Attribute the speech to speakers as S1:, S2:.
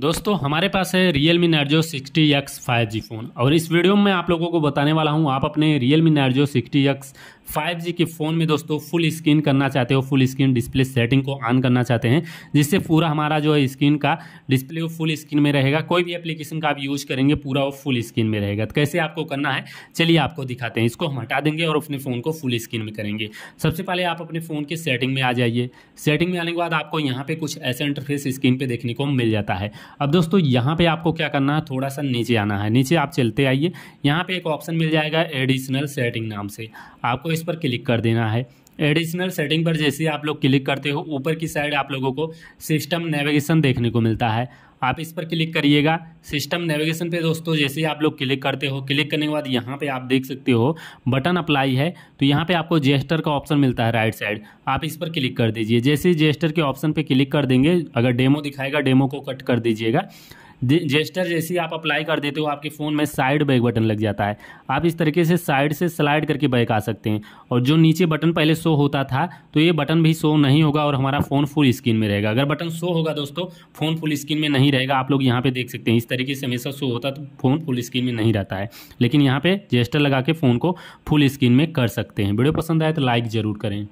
S1: दोस्तों हमारे पास है Realme Narzo sixty X five G phone और इस वीडियो में आप लोगों को बताने वाला हूँ आप अपने Realme Narzo sixty X five G के फ़ोन में दोस्तों फुल स्क्रीन करना चाहते हो फुल स्क्रीन डिस्प्ले सेटिंग को ऑन करना चाहते हैं जिससे पूरा हमारा जो है स्क्रीन का डिस्प्ले वो फुल स्क्रीन में रहेगा कोई भी एप्लीकेशन का आप यूज़ करेंगे पूरा वो फुल स्क्रीन में रहेगा तो कैसे आपको करना है चलिए आपको दिखाते हैं इसको हम हटा देंगे और अपने फ़ोन को फुल स्क्रीन में करेंगे सबसे पहले आप अपने फ़ोन के सेटिंग में आ जाइए सेटिंग में आने के बाद आपको यहाँ पर कुछ ऐसे इंटरफेस स्क्रीन पर देखने को मिल जाता है अब दोस्तों यहाँ पे आपको क्या करना है थोड़ा सा नीचे आना है नीचे आप चलते आइए यहाँ पे एक ऑप्शन मिल जाएगा एडिशनल सेटिंग नाम से आपको इस पर क्लिक कर देना है एडिशनल सेटिंग पर जैसे आप लोग क्लिक करते हो ऊपर की साइड आप लोगों को सिस्टम नेविगेशन देखने को मिलता है आप इस पर क्लिक करिएगा सिस्टम नेविगेशन पे दोस्तों जैसे ही आप लोग क्लिक करते हो क्लिक करने के बाद यहाँ पे आप देख सकते हो बटन अप्लाई है तो यहाँ पे आपको जेस्टर का ऑप्शन मिलता है राइट साइड आप इस पर क्लिक कर दीजिए जैसे ही जेस्टर के ऑप्शन पे क्लिक कर देंगे अगर डेमो दिखाएगा डेमो को कट कर दीजिएगा जेस्टर जैसी आप अप्लाई कर देते हो आपके फ़ोन में साइड बैक बटन लग जाता है आप इस तरीके से साइड से स्लाइड करके बैक आ सकते हैं और जो नीचे बटन पहले शो होता था तो ये बटन भी शो नहीं होगा और हमारा फ़ोन फुल स्क्रीन में रहेगा अगर बटन शो होगा दोस्तों फ़ोन फुल स्क्रीन में नहीं रहेगा आप लोग यहाँ पर देख सकते हैं इस तरीके से हमेशा शो होता तो फ़ोन फुल स्क्रीन में नहीं रहता है लेकिन यहाँ पर जेस्टर लगा के फ़ोन को फुल स्क्रीन में कर सकते हैं वीडियो पसंद आए तो लाइक ज़रूर करें